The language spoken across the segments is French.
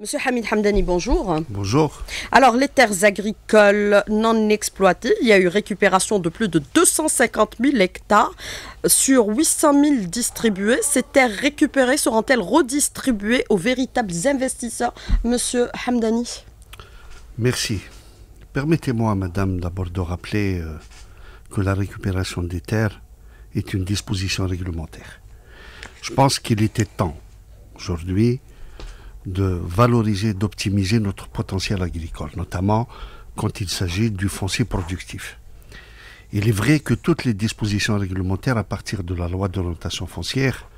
Monsieur Hamid Hamdani, bonjour. Bonjour. Alors, les terres agricoles non exploitées, il y a eu récupération de plus de 250 000 hectares sur 800 000 distribués. Ces terres récupérées seront-elles redistribuées aux véritables investisseurs Monsieur Hamdani Merci. Permettez-moi, madame, d'abord de rappeler euh, que la récupération des terres est une disposition réglementaire. Je pense qu'il était temps, aujourd'hui, de valoriser, d'optimiser notre potentiel agricole, notamment quand il s'agit du foncier productif. Il est vrai que toutes les dispositions réglementaires à partir de la loi d'orientation foncière,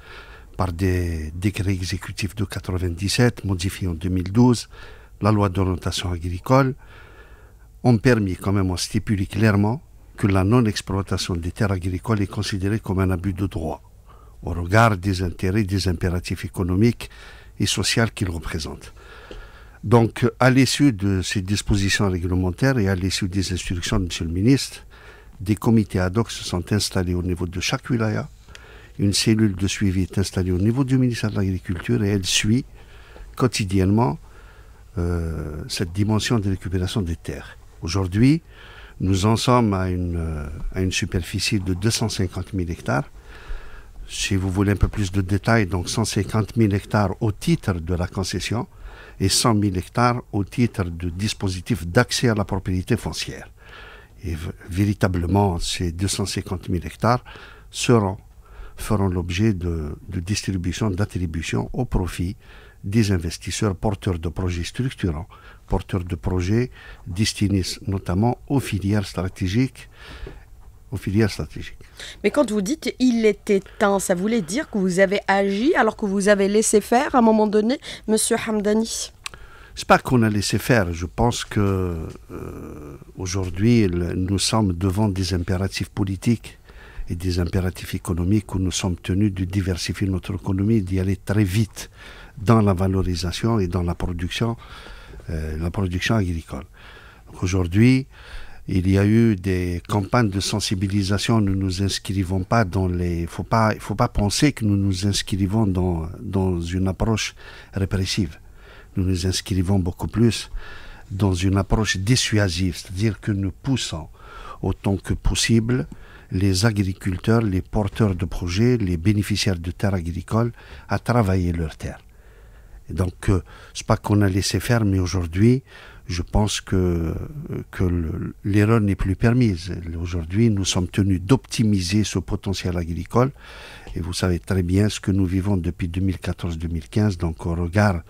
par des décrets exécutifs de 1997 modifiés en 2012, la loi d'orientation agricole, ont permis quand même, à stipuler clairement que la non-exploitation des terres agricoles est considérée comme un abus de droit au regard des intérêts, des impératifs économiques et sociale qu'il représente. Donc, à l'issue de ces dispositions réglementaires et à l'issue des instructions de M. le ministre, des comités ad hoc se sont installés au niveau de chaque wilaya. Une cellule de suivi est installée au niveau du ministère de l'Agriculture et elle suit quotidiennement euh, cette dimension de récupération des terres. Aujourd'hui, nous en sommes à une, euh, à une superficie de 250 000 hectares si vous voulez un peu plus de détails, donc 150 000 hectares au titre de la concession et 100 000 hectares au titre du dispositif d'accès à la propriété foncière. Et véritablement, ces 250 000 hectares seront, feront l'objet de, de distribution, d'attribution au profit des investisseurs porteurs de projets structurants, porteurs de projets destinés notamment aux filières stratégiques aux filières stratégiques. Mais quand vous dites il était temps, ça voulait dire que vous avez agi alors que vous avez laissé faire à un moment donné, Monsieur Hamdani C'est pas qu'on a laissé faire. Je pense que euh, aujourd'hui, nous sommes devant des impératifs politiques et des impératifs économiques où nous sommes tenus de diversifier notre économie, d'y aller très vite dans la valorisation et dans la production, euh, la production agricole. Aujourd'hui, il y a eu des campagnes de sensibilisation. Nous nous inscrivons pas dans les. Faut pas, faut pas penser que nous nous inscrivons dans dans une approche répressive. Nous nous inscrivons beaucoup plus dans une approche dissuasive, c'est-à-dire que nous poussons autant que possible les agriculteurs, les porteurs de projets, les bénéficiaires de terres agricoles à travailler leurs terres. Donc, euh, c'est pas qu'on a laissé faire, mais aujourd'hui, je pense que, l'erreur n'est plus permise. Aujourd'hui, nous sommes tenus d'optimiser ce potentiel agricole. Et vous savez très bien ce que nous vivons depuis 2014-2015. Donc, au regard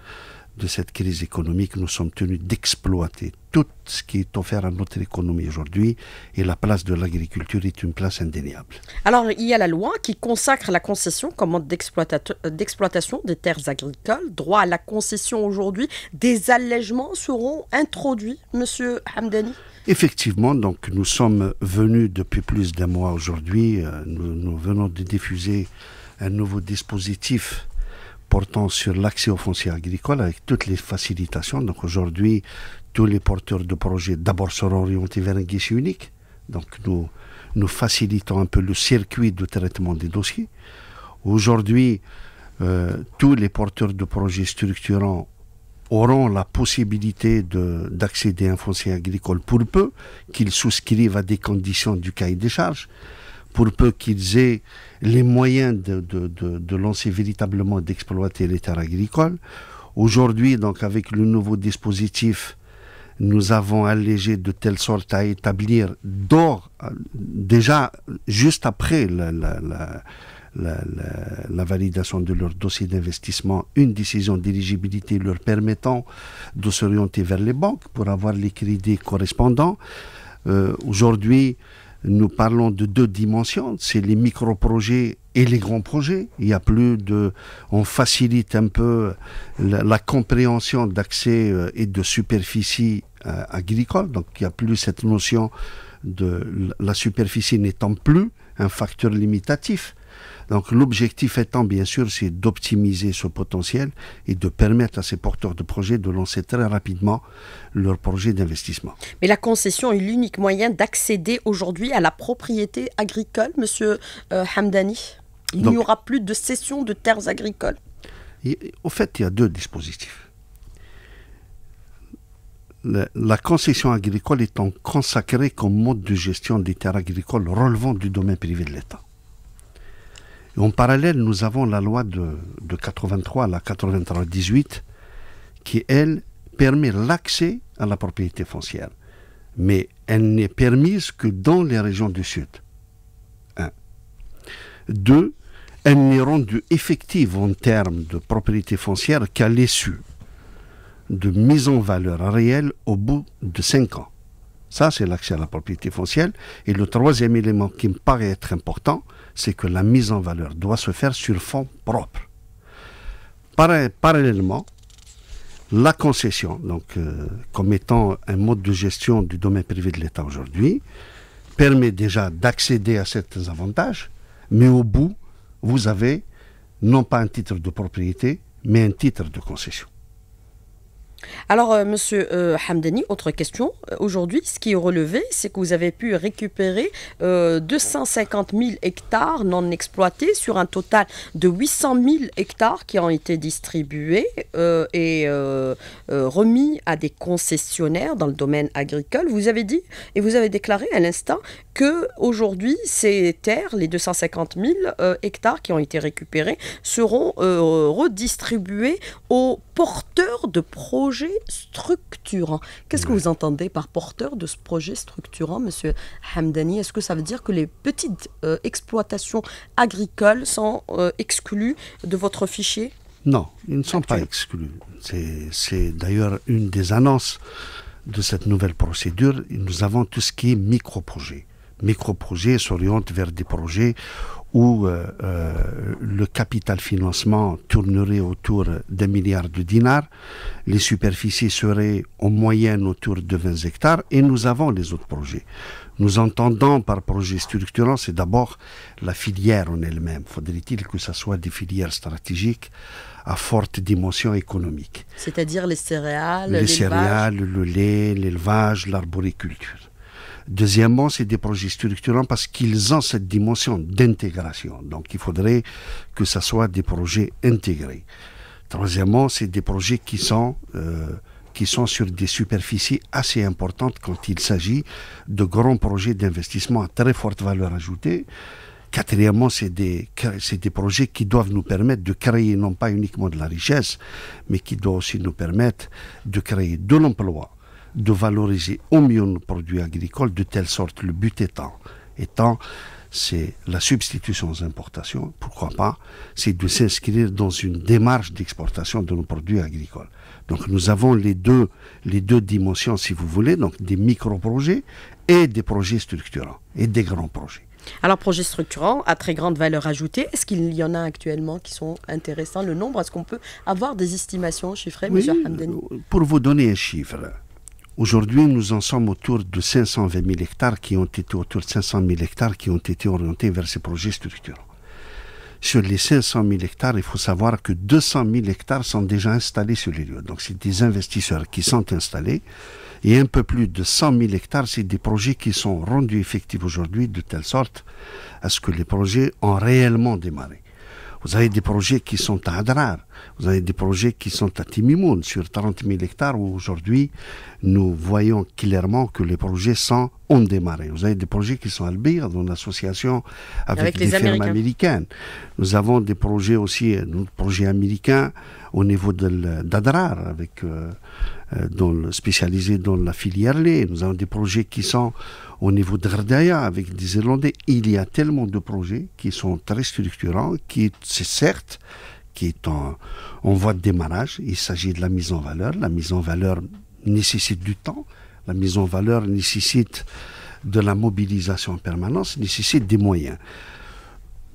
de cette crise économique, nous sommes tenus d'exploiter tout ce qui est offert à notre économie aujourd'hui et la place de l'agriculture est une place indéniable. Alors, il y a la loi qui consacre la concession comme mode d'exploitation des terres agricoles. Droit à la concession aujourd'hui, des allègements seront introduits, Monsieur Hamdani Effectivement, donc nous sommes venus depuis plus d'un mois aujourd'hui, euh, nous venons de diffuser un nouveau dispositif portant sur l'accès aux fonciers agricole avec toutes les facilitations. Donc aujourd'hui, tous les porteurs de projets d'abord seront orientés vers un guichet unique. Donc nous, facilitons un peu le circuit de traitement des dossiers. Aujourd'hui, euh, tous les porteurs de projets structurants auront la possibilité d'accéder à un foncier agricole pour peu qu'ils souscrivent à des conditions du cahier des charges pour peu qu'ils aient les moyens de, lancer véritablement, d'exploiter les terres agricoles. Aujourd'hui, donc, avec le nouveau dispositif, nous avons allégé de telle sorte à établir, d'or, déjà juste après la, validation de leur dossier d'investissement, une décision d'éligibilité leur permettant de s'orienter vers les banques pour avoir les crédits correspondants. Euh, aujourd'hui, nous parlons de deux dimensions, c'est les micro-projets et les grands projets. Il y a plus de, on facilite un peu la, compréhension d'accès euh, et de superficie euh, agricole. Donc il n'y a plus cette notion de la superficie n'étant plus un facteur limitatif. Donc l'objectif étant bien sûr, c'est d'optimiser ce potentiel et de permettre à ces porteurs de projets de lancer très rapidement leur projet d'investissement. Mais la concession est l'unique moyen d'accéder aujourd'hui à la propriété agricole, Monsieur euh, Hamdani. Il n'y aura plus de cession de terres agricoles. au fait, il y a deux dispositifs. la concession agricole étant consacrée comme mode de gestion des terres agricoles relevant du domaine privé de l'État en parallèle, nous avons la loi de, de 83, la 93-18, qui, elle, permet l'accès à la propriété foncière. Mais elle n'est permise que dans les régions du Sud. 1. 2. Elle n'est rendue effective en termes de propriété foncière qu'à l'issue de mise en valeur réelle au bout de 5 ans. Ça, c'est l'accès à la propriété foncière. Et le troisième élément qui me paraît être important, c'est que la mise en valeur doit se faire sur fonds propres. Parallèlement, la concession, donc, euh, comme étant un mode de gestion du domaine privé de l'État aujourd'hui, permet déjà d'accéder à certains avantages, mais au bout, vous avez non pas un titre de propriété, mais un titre de concession. Alors, euh, Monsieur euh, Hamdani, autre question. Euh, aujourd'hui, ce qui est relevé, c'est que vous avez pu récupérer 250 000 hectares non exploités sur un total de 800 000 hectares qui ont été distribués et remis à des concessionnaires dans le domaine agricole. Vous avez dit et vous avez déclaré à l'instant que aujourd'hui, ces terres, les 250 000 hectares qui ont été récupérés, seront redistribués aux porteurs de projets structurant. Qu'est-ce que vous entendez par porteur de ce projet structurant, Monsieur Hamdani Est-ce que ça veut dire que les petites euh, exploitations agricoles sont euh, exclues de votre fichier Non, ils ne sont pas exclus. C'est d'ailleurs une des annonces de cette nouvelle procédure. Nous avons tout ce qui est micro-projet micro-projets s'orientent vers des projets où euh, euh, le capital financement tournerait autour d'un milliard de dinars, les superficies seraient en moyenne autour de 20 hectares, et nous avons les autres projets. Nous entendons par projet structurant, c'est d'abord la filière en elle-même. Faudrait-il que ce soit des filières stratégiques à forte dimension économique. C'est-à-dire les céréales, les céréales, le lait, l'élevage, l'arboriculture. Deuxièmement, c'est des projets structurants parce qu'ils ont cette dimension d'intégration. Donc il faudrait que ça soit des projets intégrés. Troisièmement, c'est des projets qui sont, euh, qui sont sur des superficies assez importantes quand il s'agit de grands projets d'investissement à très forte valeur ajoutée. Quatrièmement, c'est des, des, projets qui doivent nous permettre de créer non pas uniquement de la richesse, mais qui doivent aussi nous permettre de créer de l'emploi de valoriser au mieux nos produits agricoles, de telle sorte, le but étant, étant c'est la substitution aux importations, pourquoi pas, c'est de s'inscrire dans une démarche d'exportation de nos produits agricoles. Donc nous avons les deux, les deux dimensions, si vous voulez, donc des micro-projets et des projets structurants et des grands projets. Alors, projets structurants à très grande valeur ajoutée, est-ce qu'il y en a actuellement qui sont intéressants Le nombre, est-ce qu'on peut avoir des estimations chiffrées, Monsieur Hamden euh, Pour vous donner un chiffre, Aujourd'hui, nous en sommes autour de 520 000 hectares qui ont été, autour de 500 000 hectares qui ont été orientés vers ces projets structurants. Sur les 500 000 hectares, il faut savoir que 200 000 hectares sont déjà installés sur les lieux. Donc, c'est des investisseurs qui sont installés. Et un peu plus de 100 000 hectares, c'est des projets qui sont rendus effectifs aujourd'hui de telle sorte à ce que les projets ont réellement démarré. Vous avez des projets qui sont à Adrar, vous avez des projets qui sont à Timimoun, sur 30 000 hectares, où aujourd'hui, nous voyons clairement que les projets sont ont démarré. Vous avez des projets qui sont à dans l'association avec, les des américaines. Nous avons des projets aussi, euh, notre projets américains, au niveau d'Adrar, avec euh, euh, dans dans la filière lait. Nous avons des projets qui sont au niveau de Rdaya avec des Irlandais. Il y a tellement de projets qui sont très structurants, qui, c'est certes, qui est en, voie de démarrage. Il s'agit de la mise en valeur. La mise en valeur nécessite du temps. La mise en valeur nécessite de la mobilisation en permanence, nécessite des moyens.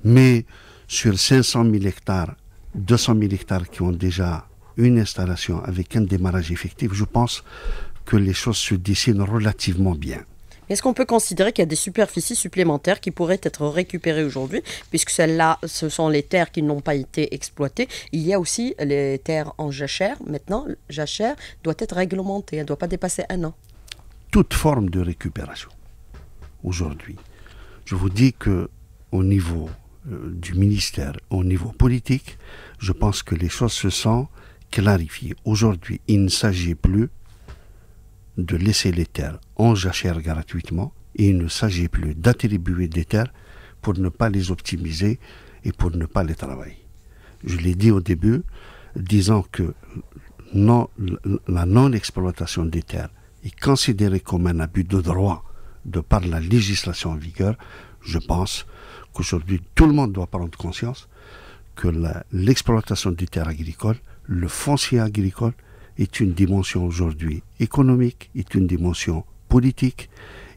Mais sur 500 000 hectares, 200 000 hectares qui ont déjà une installation avec un démarrage effectif, je pense que les choses se dessinent relativement bien. Est-ce qu'on peut considérer qu'il y a des superficies supplémentaires qui pourraient être récupérées aujourd'hui, puisque celles-là, ce sont les terres qui n'ont pas été exploitées. Il y a aussi les terres en jachère. Maintenant, jachère doit être réglementée, elle ne doit pas dépasser un an. Toute forme de récupération aujourd'hui. Je vous dis que au niveau euh, du ministère, au niveau politique, je pense que les choses se sont clarifiées. Aujourd'hui, il ne s'agit plus de laisser les terres en jachère gratuitement et il ne s'agit plus d'attribuer des terres pour ne pas les optimiser et pour ne pas les travailler. Je l'ai dit au début, disant que non, la non-exploitation des terres est considérée comme un abus de droit de par la législation en vigueur. Je pense qu'aujourd'hui, tout le monde doit prendre conscience que l'exploitation des terres agricoles, le foncier agricole, est une dimension aujourd'hui économique, est une dimension politique,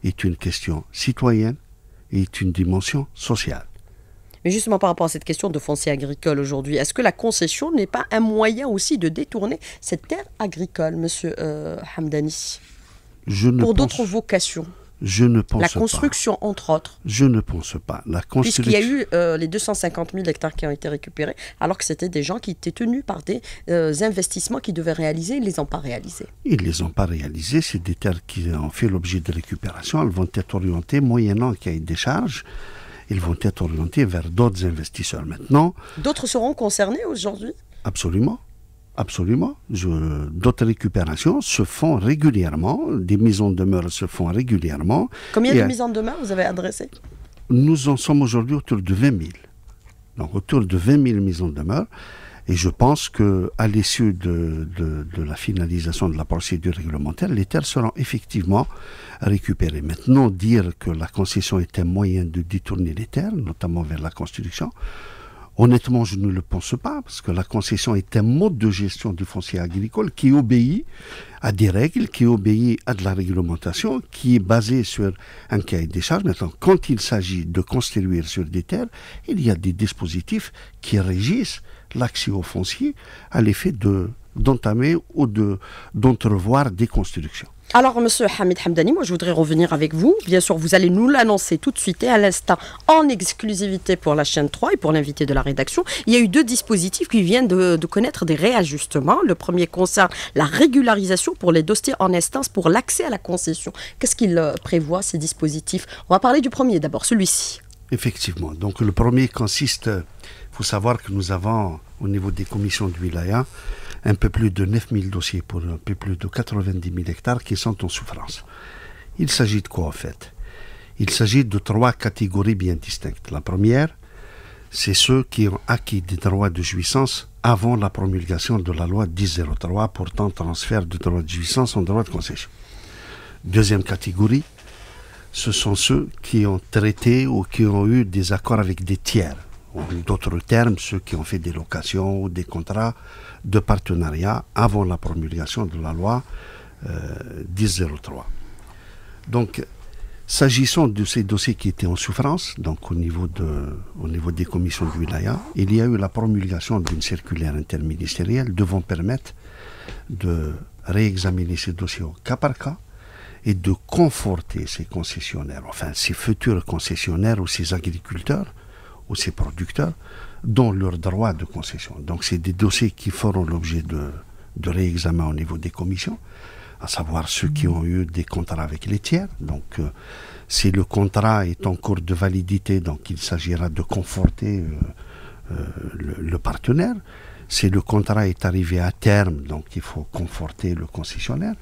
est une question citoyenne est une dimension sociale. Mais justement par rapport à cette question de foncier agricole aujourd'hui, est-ce que la concession n'est pas un moyen aussi de détourner cette terre agricole, Monsieur euh, Hamdani, Je Pour d'autres vocations je ne pense pas. La construction, entre autres. Je ne pense pas. La construction. Puisqu'il y a eu euh, les 250 000 hectares qui ont été récupérés, alors que c'était des gens qui étaient tenus par des euh, investissements qu'ils devaient réaliser, ils ne les ont pas réalisés. Ils ne les ont pas réalisés. C'est des terres qui ont fait l'objet de récupération. Elles vont être orientées, moyennant qu'il y ait des charges, ils vont être orientés vers d'autres investisseurs maintenant. D'autres seront concernés aujourd'hui Absolument. Absolument. D'autres récupérations se font régulièrement, des mises en demeure se font régulièrement. Combien de mises en demeure vous avez adressées Nous en sommes aujourd'hui autour de 20 000. Donc autour de 20 000 mises en demeure. Et je pense qu'à l'issue de, la finalisation de la procédure réglementaire, les terres seront effectivement récupérées. Maintenant, dire que la concession était un moyen de détourner les terres, notamment vers la construction, Honnêtement, je ne le pense pas, parce que la concession est un mode de gestion du foncier agricole qui obéit à des règles, qui obéit à de la réglementation, qui est basée sur un cahier des charges. Maintenant, quand il s'agit de construire sur des terres, il y a des dispositifs qui régissent l'accès au foncier à l'effet de d'entamer ou de, d'entrevoir des constructions. Alors, Monsieur Hamid Hamdani, moi, je voudrais revenir avec vous. Bien sûr, vous allez nous l'annoncer tout de suite et à l'instant, en exclusivité pour la chaîne 3 et pour l'invité de la rédaction. Il y a eu deux dispositifs qui viennent de, connaître des réajustements. Le premier concerne la régularisation pour les dossiers en instance pour l'accès à la concession. Qu'est-ce qu'il euh, prévoit, ces dispositifs On va parler du premier d'abord, celui-ci. Effectivement. Donc, le premier consiste, il euh, faut savoir que nous avons, au niveau des commissions du Wilaya, un peu plus de 9000 dossiers pour un peu plus de 90 000 hectares qui sont en souffrance. Il s'agit de quoi en fait Il s'agit de trois catégories bien distinctes. La première, c'est ceux qui ont acquis des droits de jouissance avant la promulgation de la loi 1003 pourtant transfert de droits de jouissance en droits de concession. Deuxième catégorie, ce sont ceux qui ont traité ou qui ont eu des accords avec des tiers. Ou d'autres termes, ceux qui ont fait des locations ou des contrats de partenariat avant la promulgation de la loi 1003. Euh, donc, s'agissant de ces dossiers qui étaient en souffrance, donc au niveau, de, au niveau des commissions du Wilaya, il y a eu la promulgation d'une circulaire interministérielle devant permettre de réexaminer ces dossiers au cas par cas et de conforter ces concessionnaires, enfin ces futurs concessionnaires ou ces agriculteurs ou ces producteurs, dans leurs droits de concession. Donc c'est des dossiers qui feront l'objet de, de réexamen au niveau des commissions, à savoir ceux qui ont eu des contrats avec les tiers. Donc euh, si le contrat est en cours de validité, donc il s'agira de conforter euh, euh, le, le, partenaire. Si le contrat est arrivé à terme, donc il faut conforter le concessionnaire.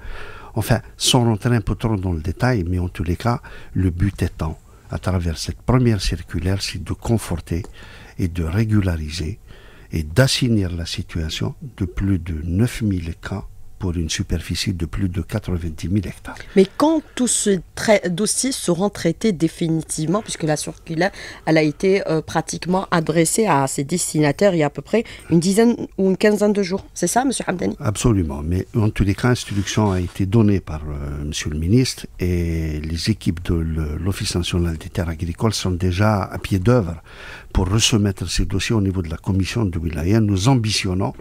Enfin, sans rentrer un peu trop dans le détail, mais en tous les cas, le but étant, à travers cette première circulaire, c'est de conforter et de régulariser et d'assainir la situation de plus de 9000 cas pour une superficie de plus de 90 000 hectares. Mais quand tous ces dossiers seront traités définitivement, puisque la circulaire, elle a été euh, pratiquement adressée à ses destinataires il y a à peu près une dizaine ou une quinzaine de jours, c'est ça, M. Hamdani Absolument, mais en tous les cas, l'instruction a été donnée par M. Euh, monsieur le ministre et les équipes de l'Office national des terres agricoles sont déjà à pied d'œuvre pour resoumettre ces dossiers au niveau de la commission de Wilaya. Nous ambitionnons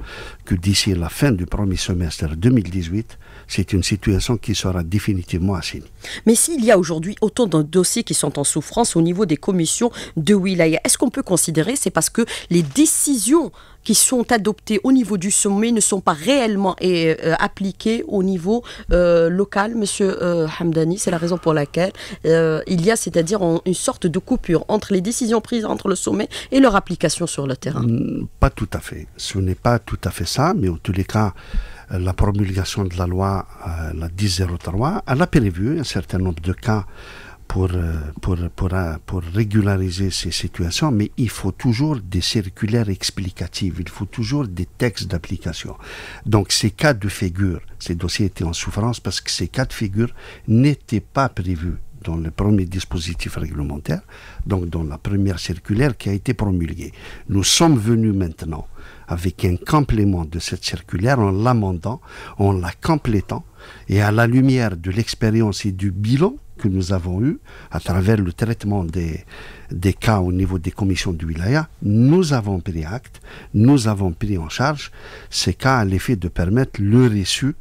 que d'ici la fin du premier semestre de 2018, c'est une situation qui sera définitivement assise. Mais s'il y a aujourd'hui autant de dossiers qui sont en souffrance au niveau des commissions de Wilaya, est-ce qu'on peut considérer c'est parce que les décisions qui sont adoptées au niveau du sommet ne sont pas réellement et, euh, euh, appliquées au niveau euh, local, Monsieur Hamdani. C'est la raison pour laquelle il y a, c'est-à-dire une sorte de coupure entre les décisions prises entre le sommet et leur application sur le terrain. Pas tout à fait. Ce n'est pas tout à fait ça, mais en tous les cas, la promulgation de la loi, euh, la 1003, elle a prévu un certain nombre de cas pour, euh, pour, euh, pour, régulariser ces situations, mais il faut toujours des circulaires explicatives, il faut toujours des textes d'application. Donc ces cas de figure, ces dossiers étaient en souffrance parce que ces cas de figure n'étaient pas prévus dans le premier dispositif réglementaire, donc dans la première circulaire qui a été promulguée. Nous sommes venus maintenant avec un complément de cette circulaire en l'amendant, en la complétant, et à la lumière de l'expérience et du bilan que nous avons eu à travers le traitement des, des cas au niveau des commissions du wilaya, nous avons pris acte, nous avons pris en charge ces cas à l'effet de permettre leur issue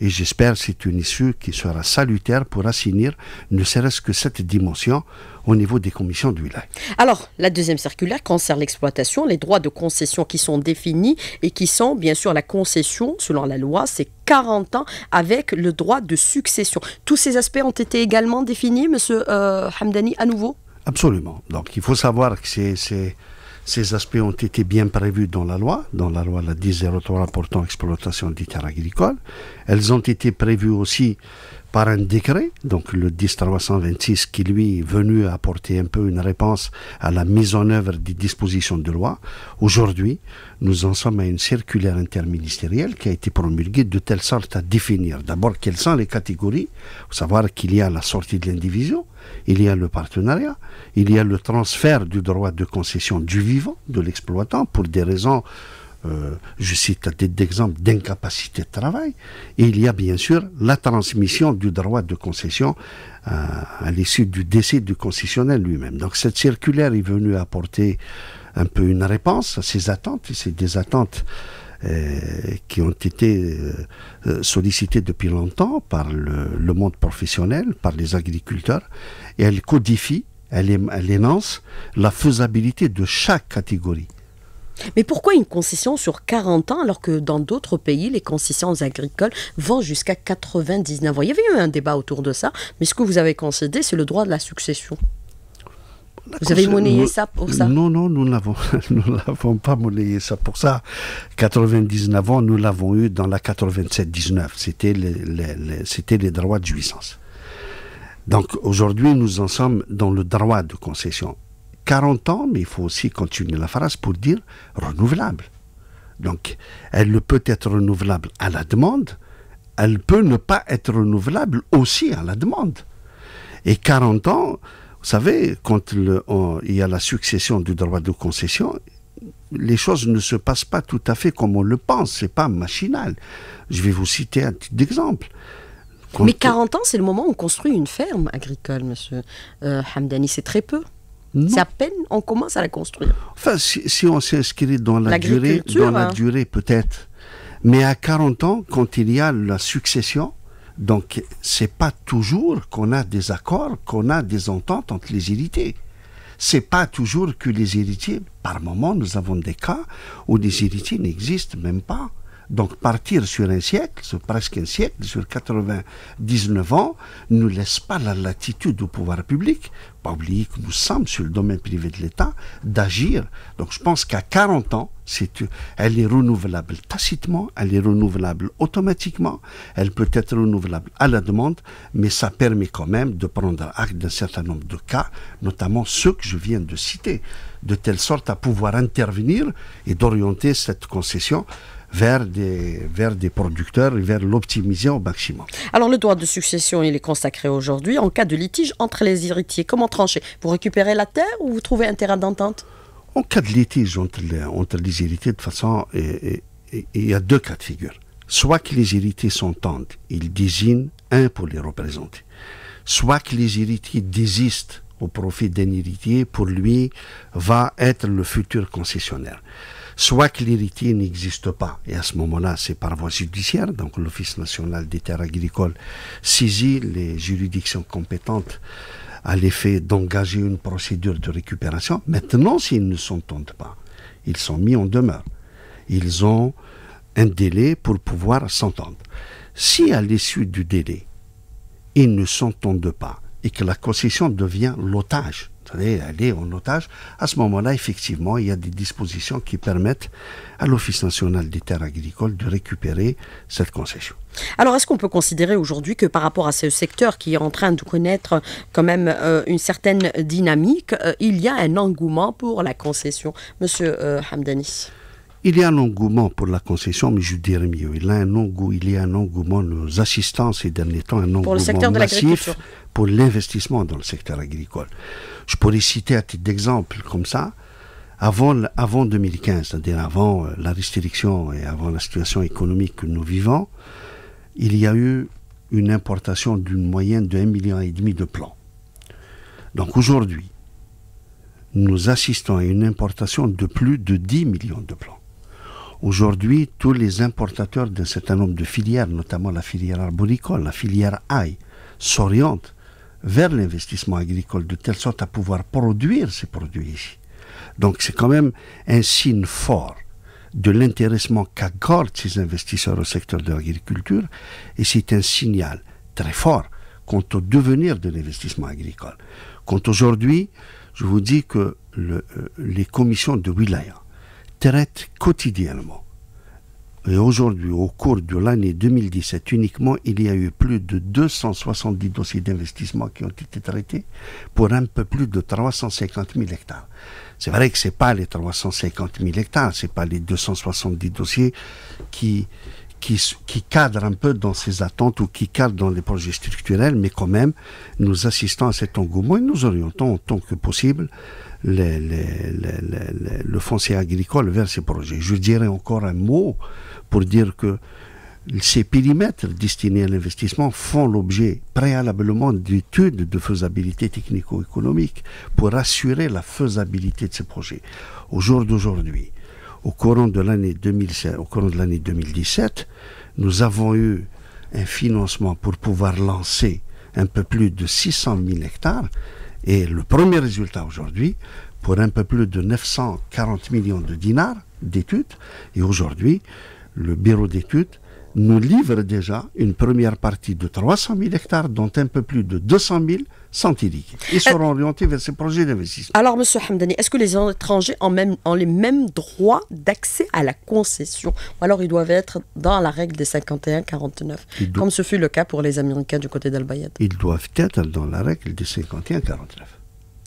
et j'espère que c'est une issue qui sera salutaire pour assainir ne serait-ce que cette dimension au niveau des commissions du Alors, la deuxième circulaire concerne l'exploitation, les droits de concession qui sont définis et qui sont, bien sûr, la concession, selon la loi, c'est 40 ans avec le droit de succession. Tous ces aspects ont été également définis, Monsieur euh, Hamdani, à nouveau Absolument. Donc, il faut savoir que ces aspects ont été bien prévus dans la loi, dans la loi la 1003 portant exploitation des terres agricoles. Elles ont été prévues aussi par un décret, donc le 10 qui lui est venu apporter un peu une réponse à la mise en œuvre des dispositions de loi. Aujourd'hui, nous en sommes à une circulaire interministérielle qui a été promulguée de telle sorte à définir d'abord quelles sont les catégories, savoir qu'il y a la sortie de l'indivision, il y a le partenariat, il y a le transfert du droit de concession du vivant, de l'exploitant, pour des raisons euh, je cite à titre d'exemple, d'incapacité de travail. Et il y a bien sûr la transmission du droit de concession à, l'issue du décès du concessionnaire lui-même. Donc cette circulaire est venue apporter un peu une réponse à ces attentes, et c'est des attentes euh, qui ont été euh, sollicitées depuis longtemps par le, monde professionnel, par les agriculteurs, et elle codifie, elle énonce la faisabilité de chaque catégorie. Mais pourquoi une concession sur 40 ans alors que dans d'autres pays, les concessions agricoles vont jusqu'à 99 ans Il y avait eu un débat autour de ça, mais ce que vous avez concédé, c'est le droit de la succession. vous avez monnayé ça pour ça Non, non, nous n'avons, l'avons pas monnayé ça pour ça. 99 ans, nous l'avons eu dans la 87-19. C'était les, c'était les droits de jouissance. Donc aujourd'hui, nous en sommes dans le droit de concession. 40 ans, mais il faut aussi continuer la phrase pour dire renouvelable. Donc, elle peut être renouvelable à la demande, elle peut ne pas être renouvelable aussi à la demande. Et 40 ans, vous savez, quand il y a la succession du droit de concession, les choses ne se passent pas tout à fait comme on le pense, c'est pas machinal. Je vais vous citer un petit exemple. Mais 40 ans, c'est le moment où on construit une ferme agricole, monsieur euh, Hamdani, c'est très peu. C'est à peine on commence à la construire. Enfin, si, on s'inscrit dans la durée, dans la hein. durée peut-être. Mais à 40 ans, quand il y a la succession, donc c'est pas toujours qu'on a des accords, qu'on a des ententes entre les héritiers. C'est pas toujours que les héritiers, par moment, nous avons des cas où les héritiers n'existent même pas. Donc partir sur un siècle, sur presque un siècle, sur 99 ans, ne laisse pas la latitude au pouvoir public, pas oublier que nous sommes sur le domaine privé de l'État, d'agir. Donc je pense qu'à 40 ans, elle est renouvelable tacitement, elle est renouvelable automatiquement, elle peut être renouvelable à la demande, mais ça permet quand même de prendre acte d'un certain nombre de cas, notamment ceux que je viens de citer, de telle sorte à pouvoir intervenir et d'orienter cette concession vers des, vers des producteurs et vers l'optimiser au maximum. Alors le droit de succession, il est consacré aujourd'hui en cas de litige entre les héritiers. Comment trancher Vous récupérez la terre ou vous trouvez un terrain d'entente En cas de litige entre les, entre les héritiers, de façon, il y a deux cas de figure. Soit que les héritiers s'entendent, ils désignent un pour les représenter. Soit que les héritiers désistent au profit d'un héritier, pour lui, va être le futur concessionnaire soit que l'héritier n'existe pas. Et à ce moment-là, c'est par voie judiciaire, donc l'Office national des terres agricoles saisit les juridictions compétentes à l'effet d'engager une procédure de récupération. Maintenant, s'ils ne s'entendent pas, ils sont mis en demeure. Ils ont un délai pour pouvoir s'entendre. Si à l'issue du délai, ils ne s'entendent pas et que la concession devient l'otage, tenez, allez en otage. À ce moment-là, effectivement, il y a des dispositions qui permettent à l'Office national des terres agricoles de récupérer cette concession. Alors, est-ce qu'on peut considérer aujourd'hui que par rapport à ce secteur qui est en train de connaître quand même euh, une certaine dynamique, euh, il y a un engouement pour la concession, Monsieur Hamdanis. Euh, Hamdani il y a un engouement pour la concession, mais je dirais mieux, il y a un engouement, il y a un engouement, nos ces derniers temps, un engouement pour le secteur de l'agriculture pour l'investissement dans le secteur agricole. Je pourrais citer à titre d'exemple comme ça, avant, avant 2015, c'est-à-dire avant euh, la restriction et avant la situation économique que nous vivons, il y a eu une importation d'une moyenne de 1,5 million de plants. Donc aujourd'hui, nous assistons à une importation de plus de 10 millions de plants. Aujourd'hui, tous les importateurs d'un certain nombre de filières, notamment la filière arboricole, la filière ail, s'orientent vers l'investissement agricole de telle sorte à pouvoir produire ces produits ici. Donc c'est quand même un signe fort de l'intéressement qu'accordent ces investisseurs au secteur de l'agriculture et c'est un signal très fort quant au devenir de l'investissement agricole. Quant aujourd'hui, je vous dis que le, euh, les commissions de wilaya traitent quotidiennement aujourd'hui, au cours de l'année 2017 uniquement, il y a eu plus de 270 dossiers d'investissement qui ont été traités pour un peu plus de 350 000 hectares. C'est vrai que ce n'est pas les 350 000 hectares, ce n'est pas les 270 dossiers qui, qui, qui cadrent un peu dans ces attentes ou qui cadrent dans les projets structurels, mais quand même, nous assistons à cet engouement et nous orientons autant que possible le foncier agricole vers ces projets. Je dirais encore un mot pour dire que ces périmètres destinés à l'investissement font l'objet préalablement d'études de faisabilité technico-économique pour assurer la faisabilité de ces projets. Au jour d'aujourd'hui, au courant de l'année 2017, nous avons eu un financement pour pouvoir lancer un peu plus de 600 000 hectares et le premier résultat aujourd'hui, pour un peu plus de 940 millions de dinars d'études, et aujourd'hui, le bureau d'études nous livre déjà une première partie de 300 000 hectares, dont un peu plus de 200 000 ils euh, seront orientés vers ces projets d'investissement. Alors, M. Hamdani, est-ce que les étrangers ont, ont les mêmes droits d'accès à la concession Ou alors ils doivent être dans la règle des 51-49, comme ce fut le cas pour les Américains du côté dal Ils doivent être dans la règle des 51-49.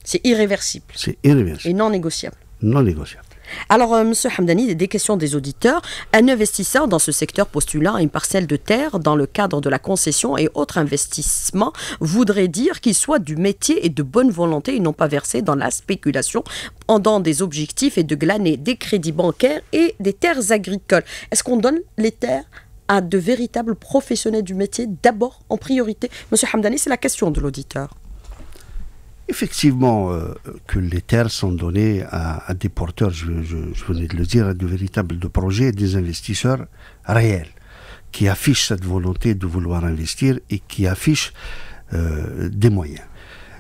C'est irréversible. C'est irréversible. Et non négociable. Non négociable. Alors, M. Euh, Monsieur Hamdani, des questions des auditeurs. Un investisseur dans ce secteur postulant une parcelle de terre dans le cadre de la concession et autres investissements voudrait dire qu'il soit du métier et de bonne volonté et non pas versé dans la spéculation pendant des objectifs et de glaner des crédits bancaires et des terres agricoles. Est-ce qu'on donne les terres à de véritables professionnels du métier d'abord en priorité Monsieur Hamdani, c'est la question de l'auditeur effectivement euh, que les terres sont données à, des porteurs, je, venais de le dire, à de véritables de projets, des investisseurs réels qui affichent cette volonté de vouloir investir et qui affichent euh, des moyens.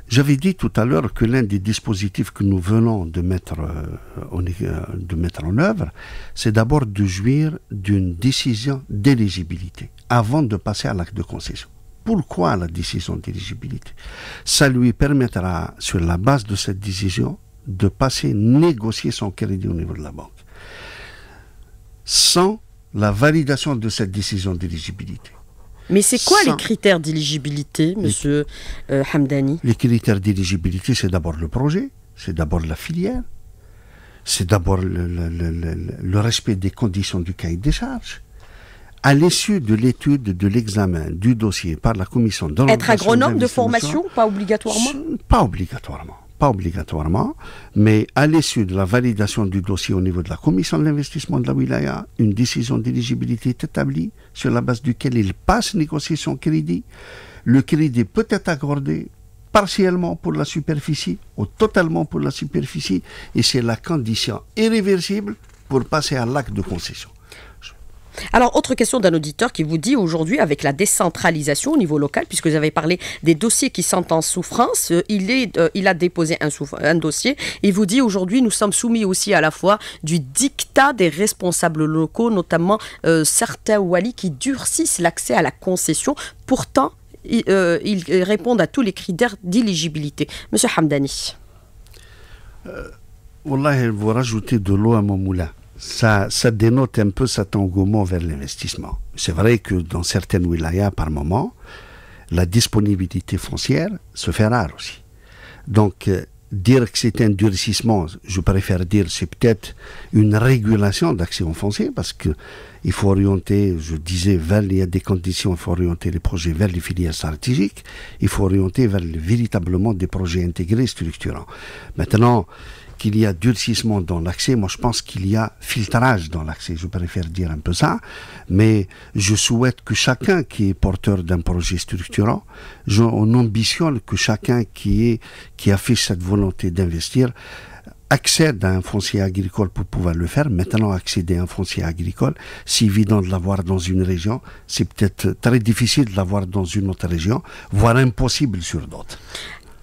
J'avais dit tout à l'heure que l'un des dispositifs que nous venons de mettre, euh, de mettre en œuvre, c'est d'abord de jouir d'une décision d'éligibilité avant de passer à l'acte de concession pourquoi la décision d'éligibilité. Ça lui permettra, sur la base de cette décision, de passer négocier son crédit au niveau de la banque. Sans la validation de cette décision d'éligibilité. Mais c'est quoi les critères d'éligibilité, M. Euh, Hamdani Les critères d'éligibilité, c'est d'abord le projet, c'est d'abord la filière, c'est d'abord le, le, respect des conditions du cahier des charges, à l'issue de l'étude de l'examen du dossier par la commission dans Être agronome de formation, pas obligatoirement Pas obligatoirement pas obligatoirement, mais à l'issue de la validation du dossier au niveau de la commission de l'investissement de la wilaya, une décision d'éligibilité est établie sur la base duquel il passe négocier son crédit. Le crédit peut être accordé partiellement pour la superficie ou totalement pour la superficie et c'est la condition irréversible pour passer à l'acte de concession. Alors, autre question d'un auditeur qui vous dit aujourd'hui, avec la décentralisation au niveau local, puisque vous avez parlé des dossiers qui sont en souffrance, euh, euh, il, a déposé un, dossier. Il vous dit aujourd'hui, nous sommes soumis aussi à la fois du dictat des responsables locaux, notamment euh, certains Wali qui durcissent l'accès à la concession. Pourtant, ils, répondent à tous les critères d'éligibilité. Monsieur Hamdani. Wallah, vous rajoutez de l'eau à mon moulin ça, dénote un peu cet engouement vers l'investissement. C'est vrai que dans certaines wilayas, par moment, la disponibilité foncière se fait rare aussi. Donc, euh, dire que c'est un durcissement, je préfère dire c'est peut-être une régulation d'action foncière parce qu'il faut orienter, je disais, vers il des conditions, il faut orienter les projets vers les filières stratégiques, il faut orienter vers véritablement des projets intégrés structurants. Maintenant, qu'il y a durcissement dans l'accès. Moi, je pense qu'il y a filtrage dans l'accès. Je préfère dire un peu ça. Mais je souhaite que chacun qui est porteur d'un projet structurant, je, on ambitionne que chacun qui, est, qui affiche cette volonté d'investir, accède à un foncier agricole pour pouvoir le faire. Maintenant, accéder à un foncier agricole, c'est évident de l'avoir dans une région, c'est peut-être très difficile de l'avoir dans une autre région, voire impossible sur d'autres.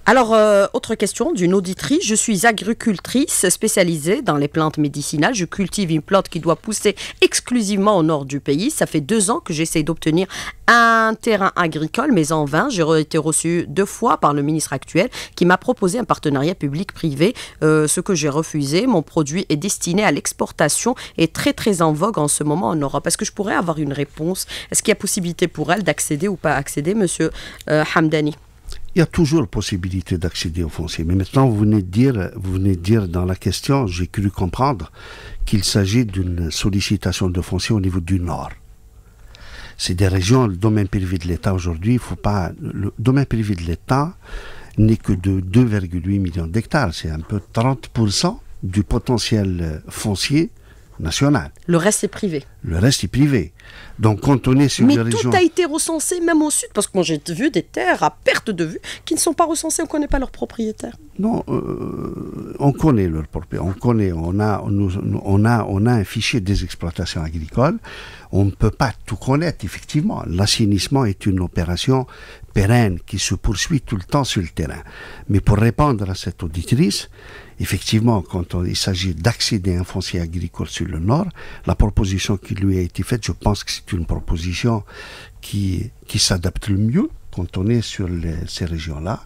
Alors, euh, autre question d'une auditrice. Je suis agricultrice spécialisée dans les plantes médicinales. Je cultive une plante qui doit pousser exclusivement au nord du pays. Ça fait deux ans que j'essaie d'obtenir un terrain agricole, mais en vain. J'ai été reçue deux fois par le ministre actuel qui m'a proposé un partenariat public-privé, euh, ce que j'ai refusé. Mon produit est destiné à l'exportation et très très en vogue en ce moment en Europe. Est-ce que je pourrais avoir une réponse Est-ce qu'il y a possibilité pour elle d'accéder ou pas accéder, monsieur euh, Hamdani il y a toujours possibilité d'accéder au foncier. Mais maintenant, vous venez de dire, vous venez dire dans la question, j'ai cru comprendre qu'il s'agit d'une sollicitation de foncier au niveau du Nord. C'est des régions, le domaine privé de l'État aujourd'hui, il ne faut pas. Le domaine privé de l'État n'est que de 2,8 millions d'hectares. C'est un peu 30% du potentiel euh, foncier le reste est privé. Le reste est privé. Donc quand on est sur Mais tout a été recensé, même au sud, parce que moi j'ai vu des terres à perte de vue qui ne sont pas recensées, on ne connaît pas leurs propriétaires. Non, euh, on connaît leurs propriétaires, on connaît, on a, on, a, on a un fichier des exploitations agricoles, on ne peut pas tout connaître, effectivement. L'assainissement est une opération pérenne qui se poursuit tout le temps sur le terrain. Mais pour répondre à cette auditrice, effectivement, quand il s'agit d'accéder à un foncier agricole sur le nord, la proposition qui lui a été faite, je pense que c'est une proposition qui, qui s'adapte le mieux quand on est sur ces régions-là.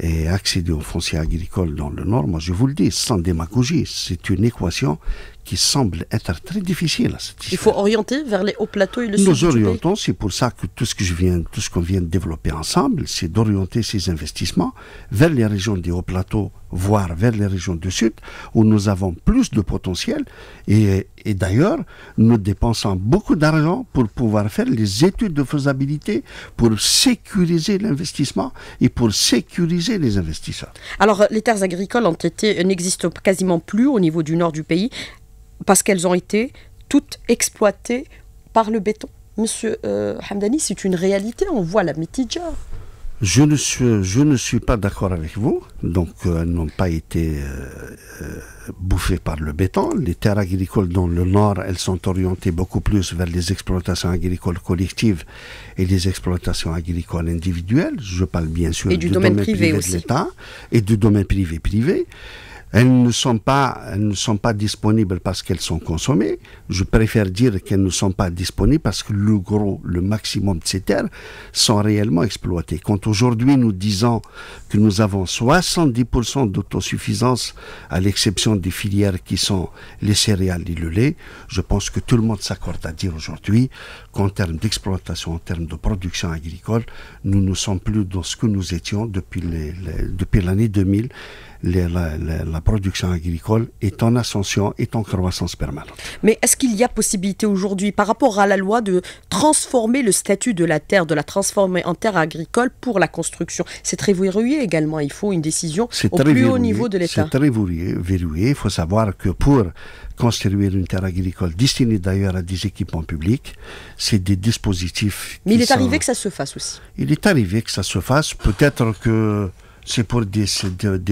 Et accéder au foncier agricole dans le nord, moi je vous le dis, sans démagogie, c'est une équation qui semble être très difficile. À cette Il faut orienter vers les hauts plateaux et le sud Nous orientons, c'est pour ça que tout ce que je viens, qu'on vient de développer ensemble, c'est d'orienter ces investissements vers les régions des hauts plateaux, voire vers les régions du sud, où nous avons plus de potentiel. Et, d'ailleurs, nous dépensons beaucoup d'argent pour pouvoir faire les études de faisabilité, pour sécuriser l'investissement et pour sécuriser les investisseurs. Alors, les terres agricoles n'existent quasiment plus au niveau du nord du pays parce qu'elles ont été toutes exploitées par le béton. Monsieur euh, Hamdani, c'est une réalité, on voit la mitidja. Je ne suis, je ne suis pas d'accord avec vous. Donc, euh, elles n'ont pas été euh, bouffées par le béton. Les terres agricoles dans le nord, elles sont orientées beaucoup plus vers les exploitations agricoles collectives et les exploitations agricoles individuelles. Je parle bien sûr du, domaine, privé, privé de l'État et du domaine privé privé. Elles ne sont pas, elles ne sont pas disponibles parce qu'elles sont consommées. Je préfère dire qu'elles ne sont pas disponibles parce que le gros, le maximum de ces terres sont réellement exploitées. Quand aujourd'hui nous disons que nous avons 70% d'autosuffisance à l'exception des filières qui sont les céréales et le lait, je pense que tout le monde s'accorde à dire aujourd'hui qu'en termes d'exploitation, en termes de production agricole, nous ne sommes plus dans ce que nous étions depuis l'année 2000 la, production agricole est en ascension, est en croissance permanente. Mais est-ce qu'il y a possibilité aujourd'hui, par rapport à la loi, de transformer le statut de la terre, de la transformer en terre agricole pour la construction C'est très verrouillé également, il faut une décision au plus haut niveau de l'État. C'est très verrouillé, il faut savoir que pour construire une terre agricole destinée d'ailleurs à des équipements publics. C'est des dispositifs. Mais il est arrivé que ça se fasse aussi. Il est arrivé que ça se fasse. Peut-être que c'est pour des,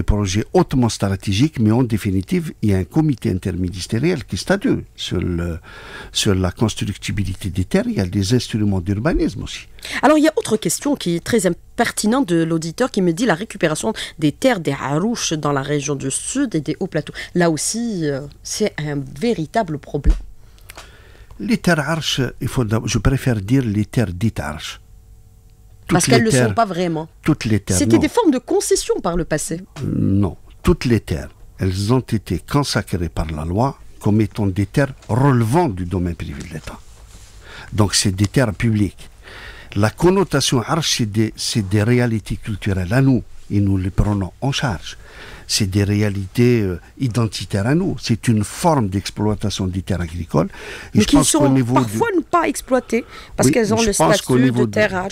projets hautement stratégiques, mais en définitive, il y a un comité interministériel qui statue sur, sur la constructibilité des terres. Il y a des instruments d'urbanisme aussi. Alors, il y a autre question qui est très pertinente de l'auditeur qui me dit la récupération des terres des Harouches dans la région du Sud et des Hauts Plateaux. Là aussi, euh, c'est un véritable problème. Les terres arches, je préfère dire les terres dites arches parce qu'elles ne le sont pas vraiment. Toutes les terres. C'était des formes de concession par le passé. Euh, non, toutes les terres, elles ont été consacrées par la loi comme étant des terres relevant du domaine privé de l'État. Donc c'est des terres publiques. La connotation archidée, c'est des réalités culturelles à nous, et nous les prenons en charge. C'est des réalités euh, identitaires à nous. C'est une forme d'exploitation des terres agricoles. Et mais qui sont parfois ne pas exploitées parce qu'elles ont le statut de terre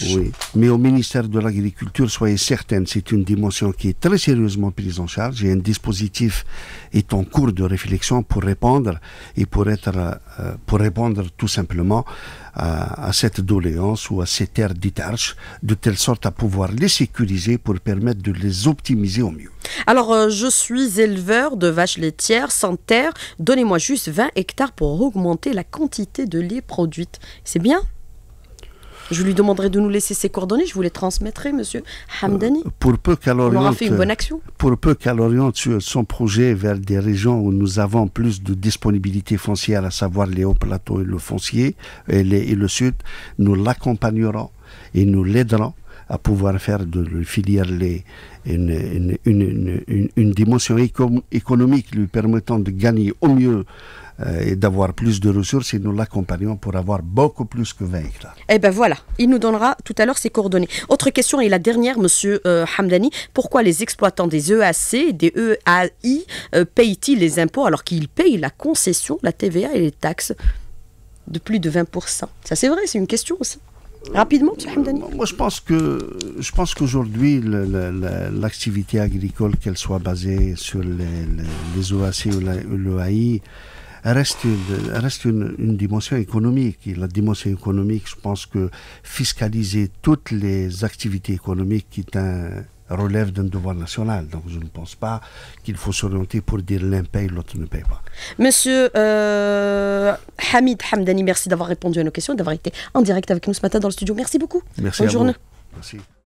Mais au ministère de l'Agriculture, soyez certaine, c'est une dimension qui est très sérieusement prise en charge et un dispositif est en cours de réflexion pour répondre et pour, être, euh, pour répondre tout simplement à, cette doléance ou à ces terres détaches, de telle sorte à pouvoir les sécuriser pour permettre de les optimiser au mieux. Alors, euh, je suis éleveur de vaches laitières sans terre. Donnez-moi juste 20 hectares pour augmenter la quantité de lait produite. C'est bien je lui demanderai de nous laisser ses coordonnées. Je vous les transmettrai, monsieur Hamdani. Euh, pour peu qu'elle oriente, son projet vers des régions où nous avons plus de disponibilité foncière, à savoir les hauts plateaux et le foncier et, et le sud, nous l'accompagnerons et nous l'aiderons à pouvoir faire de la filière une, une, dimension économique lui permettant de gagner au mieux euh, et d'avoir plus de ressources et nous l'accompagnons pour avoir beaucoup plus que 20 Et Eh bien voilà, il nous donnera tout à l'heure ses coordonnées. Autre question et la dernière, Monsieur euh, Hamdani, pourquoi les exploitants des EAC des EAI euh, payent-ils les impôts alors qu'ils payent la concession, la TVA et les taxes de plus de 20% Ça c'est vrai, c'est une question aussi. Rapidement, M. Hamdani. Moi, je pense que je pense qu'aujourd'hui, l'activité agricole, qu'elle soit basée sur les, EAC e ou l'EAI, reste une, reste une, dimension économique. Et la dimension économique, je pense que fiscaliser toutes les activités économiques qui un, relève d'un devoir national. Donc je ne pense pas qu'il faut s'orienter pour dire l'un paye, l'autre ne paye pas. Monsieur euh, Hamid Hamdani, merci d'avoir répondu à nos questions, d'avoir été en direct avec nous ce matin dans le studio. Merci beaucoup. Merci. Bonne journée. Merci.